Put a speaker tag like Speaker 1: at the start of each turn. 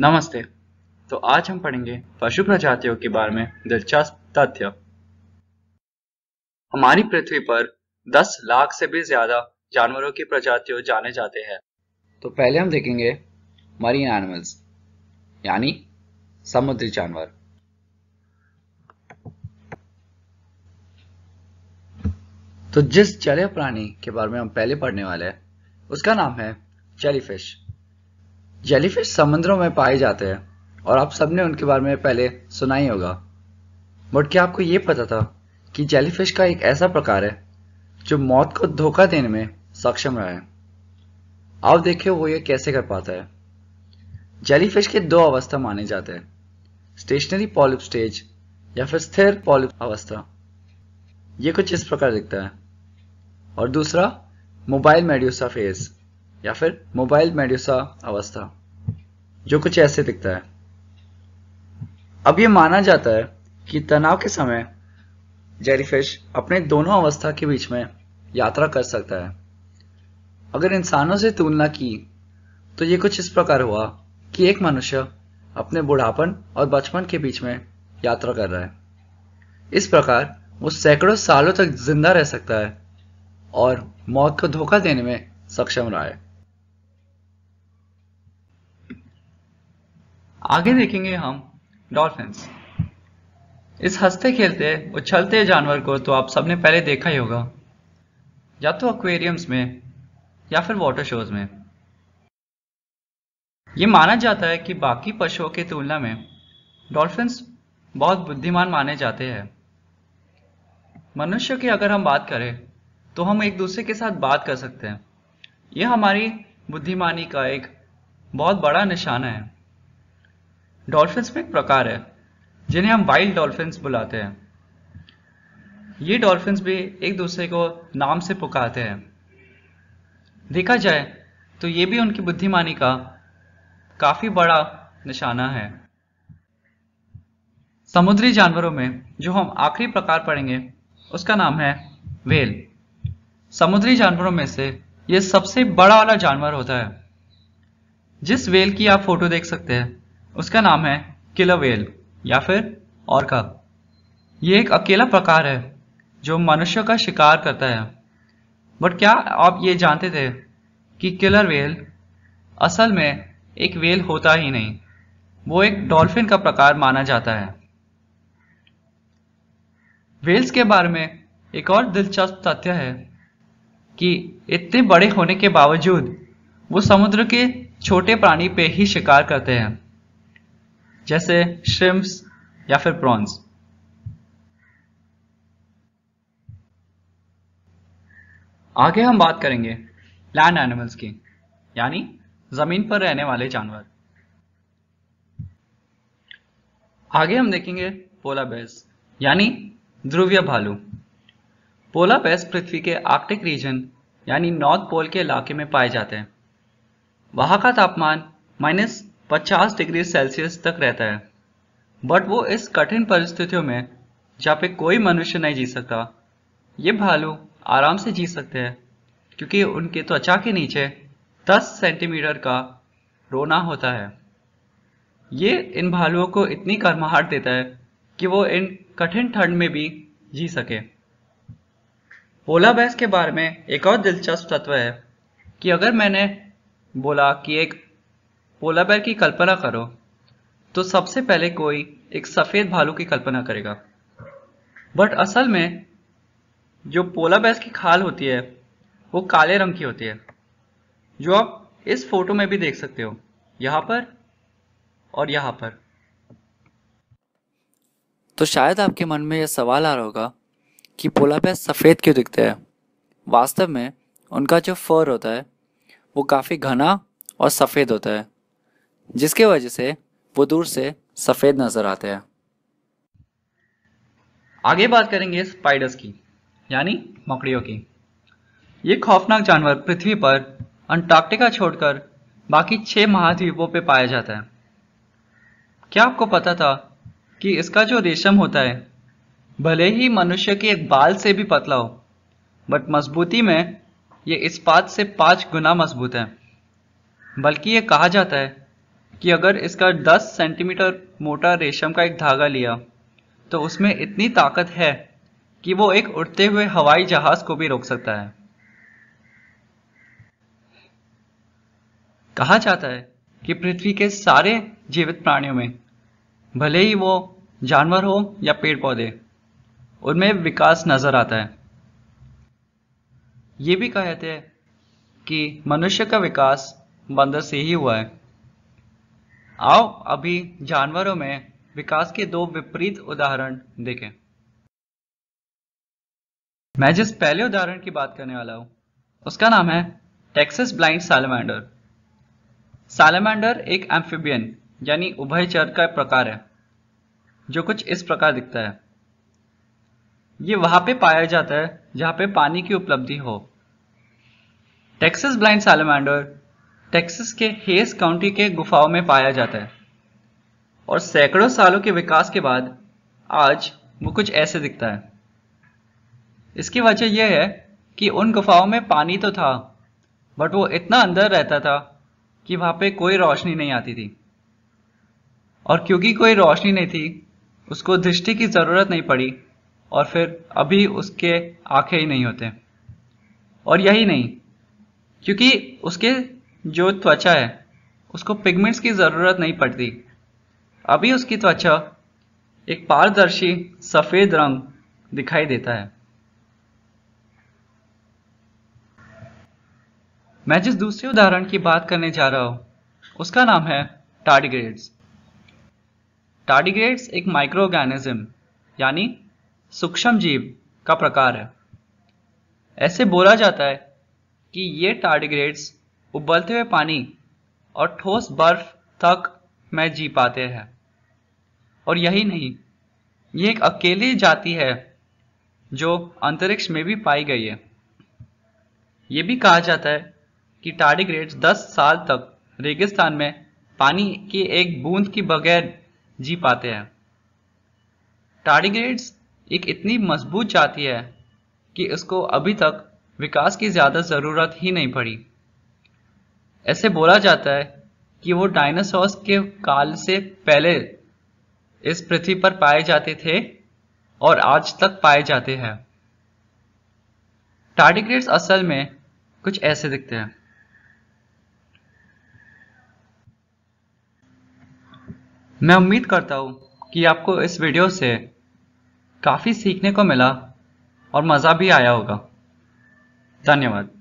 Speaker 1: नमस्ते तो आज हम पढ़ेंगे पशु प्रजातियों के बारे में दिलचस्प तथ्य हमारी पृथ्वी पर 10 लाख से भी ज्यादा जानवरों की प्रजातियों जाने जाते हैं तो पहले हम देखेंगे मरीन एनिमल्स यानी समुद्री जानवर तो जिस जलीय प्राणी के बारे में हम पहले पढ़ने वाले हैं उसका नाम है जेलीफिश जेलीफिश समुद्रों में पाए जाते हैं और आप सबने उनके बारे में पहले सुना ही होगा बट क्या आपको ये पता था कि जेलीफिश का एक ऐसा प्रकार है जो मौत को धोखा देने में सक्षम रहा है आप देखिए वो ये कैसे कर पाता है जेलीफिश के दो अवस्था माने जाते हैं स्टेशनरी पॉलिप स्टेज या फिर स्थिर पॉलिप अवस्था ये कुछ इस प्रकार दिखता है और दूसरा मोबाइल मेड्यूसा फेस या फिर मोबाइल मेड्यूसा अवस्था जो कुछ ऐसे दिखता है अब यह माना जाता है कि तनाव के समय जेलीफिश अपने दोनों अवस्था के बीच में यात्रा कर सकता है अगर इंसानों से तुलना की तो ये कुछ इस प्रकार हुआ कि एक मनुष्य अपने बुढ़ापन और बचपन के बीच में यात्रा कर रहा है इस प्रकार वो सैकड़ों सालों तक जिंदा रह सकता है और मौत को धोखा देने में सक्षम रहा है आगे देखेंगे हम डॉल्फिन्स इस हंसते खेलते उछलते जानवर को तो आप सबने पहले देखा ही होगा या तो एक्वेरियम्स में या फिर वाटर शोज में ये माना जाता है कि बाकी पशुओं की तुलना में डॉल्फिन्स बहुत बुद्धिमान माने जाते हैं मनुष्य की अगर हम बात करें तो हम एक दूसरे के साथ बात कर सकते हैं यह हमारी बुद्धिमानी का एक बहुत बड़ा निशाना है डॉल्फिन्स में एक प्रकार है जिन्हें हम वाइल्ड डॉल्फिन्स बुलाते हैं ये डॉल्फिन्स भी एक दूसरे को नाम से पुकारते हैं देखा जाए तो ये भी उनकी बुद्धिमानी का काफ़ी बड़ा निशाना है समुद्री जानवरों में जो हम आखिरी प्रकार पढ़ेंगे उसका नाम है वेल समुद्री जानवरों में से यह सबसे बड़ा वाला जानवर होता है जिस वेल की आप फोटो देख सकते हैं उसका नाम है किलर वेल या फिर ऑर्का ये एक अकेला प्रकार है जो मनुष्य का शिकार करता है बट क्या आप ये जानते थे कि किलर वेल असल में एक वेल होता ही नहीं वो एक डॉल्फिन का प्रकार माना जाता है वेल्स के बारे में एक और दिलचस्प तथ्य है कि इतने बड़े होने के बावजूद वो समुद्र के छोटे प्राणी पे ही शिकार करते हैं जैसे श्रिम्स या फिर प्रॉन्स आगे हम बात करेंगे लैंड एनिमल्स की यानी जमीन पर रहने वाले जानवर आगे हम देखेंगे पोला बेस यानी ध्रुवीय भालू पोला बेस पृथ्वी के आर्कटिक रीजन यानी नॉर्थ पोल के इलाके में पाए जाते हैं वहां का तापमान माइनस 50 डिग्री सेल्सियस तक रहता है बट वो इस कठिन परिस्थितियों में जहाँ पे कोई मनुष्य नहीं जी सकता ये भालू आराम से जी सकते हैं क्योंकि उनके त्वचा के नीचे 10 सेंटीमीटर का रोना होता है ये इन भालुओं को इतनी कर्माहट देता है कि वो इन कठिन ठंड में भी जी सके पोला बैस के बारे में एक और दिलचस्प तत्व है कि अगर मैंने बोला कि एक पोला बैर की कल्पना करो तो सबसे पहले कोई एक सफ़ेद भालू की कल्पना करेगा बट असल में जो पोला बैर की खाल होती है वो काले रंग की होती है जो आप इस फोटो में भी देख सकते हो यहाँ पर और यहाँ पर तो शायद आपके मन में यह सवाल आ रहा होगा कि पोला बैर सफ़ेद क्यों दिखते हैं वास्तव में उनका जो फर होता है वो काफ़ी घना और सफ़ेद होता है जिसके वजह से वो दूर से सफ़ेद नज़र आते हैं आगे बात करेंगे स्पाइडर्स की यानी मकड़ियों की ये खौफनाक जानवर पृथ्वी पर अंटार्कटिका छोड़कर बाकी छह महाद्वीपों पर पाया जाता है क्या आपको पता था कि इसका जो रेशम होता है भले ही मनुष्य के एक बाल से भी पतला हो बट मजबूती में ये इस्पात से पांच गुना मजबूत है बल्कि ये कहा जाता है कि अगर इसका 10 सेंटीमीटर मोटा रेशम का एक धागा लिया तो उसमें इतनी ताकत है कि वो एक उड़ते हुए हवाई जहाज को भी रोक सकता है कहा जाता है कि पृथ्वी के सारे जीवित प्राणियों में भले ही वो जानवर हो या पेड़ पौधे उनमें विकास नजर आता है ये भी कहते हैं कि मनुष्य का विकास बंदर से ही हुआ है आओ अभी जानवरों में विकास के दो विपरीत उदाहरण देखें मैं जिस पहले उदाहरण की बात करने वाला हूं उसका नाम है टेक्सस ब्लाइंड सालमैंडर सालमैंडर एक एम्फिबियन यानी उभयचर का प्रकार है जो कुछ इस प्रकार दिखता है ये वहां पे पाया जाता है जहां पे पानी की उपलब्धि हो टेक्सस ब्लाइंड सालमैंडर टेक्सस के हेस काउंटी के गुफाओं में पाया जाता है और सैकड़ों सालों के विकास के बाद आज वो कुछ ऐसे दिखता है इसकी वजह यह है कि उन गुफाओं में पानी तो था बट वो इतना अंदर रहता था कि वहां पे कोई रोशनी नहीं आती थी और क्योंकि कोई रोशनी नहीं थी उसको दृष्टि की ज़रूरत नहीं पड़ी और फिर अभी उसके आंखें ही नहीं होते और यही नहीं क्योंकि उसके जो त्वचा है उसको पिगमेंट्स की ज़रूरत नहीं पड़ती अभी उसकी त्वचा एक पारदर्शी सफ़ेद रंग दिखाई देता है मैं जिस दूसरे उदाहरण की बात करने जा रहा हूं उसका नाम है टार्डिग्रेड्स टार्डिग्रेड्स एक माइक्रो ऑर्गेनिज्म यानी सूक्ष्म जीव का प्रकार है ऐसे बोला जाता है कि ये टार्डिग्रेड्स उबलते हुए पानी और ठोस बर्फ तक में जी पाते हैं और यही नहीं ये एक अकेली जाति है जो अंतरिक्ष में भी पाई गई है ये भी कहा जाता है कि टार्डिग्रेड्स 10 साल तक रेगिस्तान में पानी की एक बूंद के बगैर जी पाते हैं टाडीग्रेड्स एक इतनी मजबूत जाति है कि इसको अभी तक विकास की ज़्यादा ज़रूरत ही नहीं पड़ी ऐसे बोला जाता है कि वो डायनासोर के काल से पहले इस पृथ्वी पर पाए जाते थे और आज तक पाए जाते हैं टार्डिग्रेड्स असल में कुछ ऐसे दिखते हैं मैं उम्मीद करता हूं कि आपको इस वीडियो से काफ़ी सीखने को मिला और मज़ा भी आया होगा धन्यवाद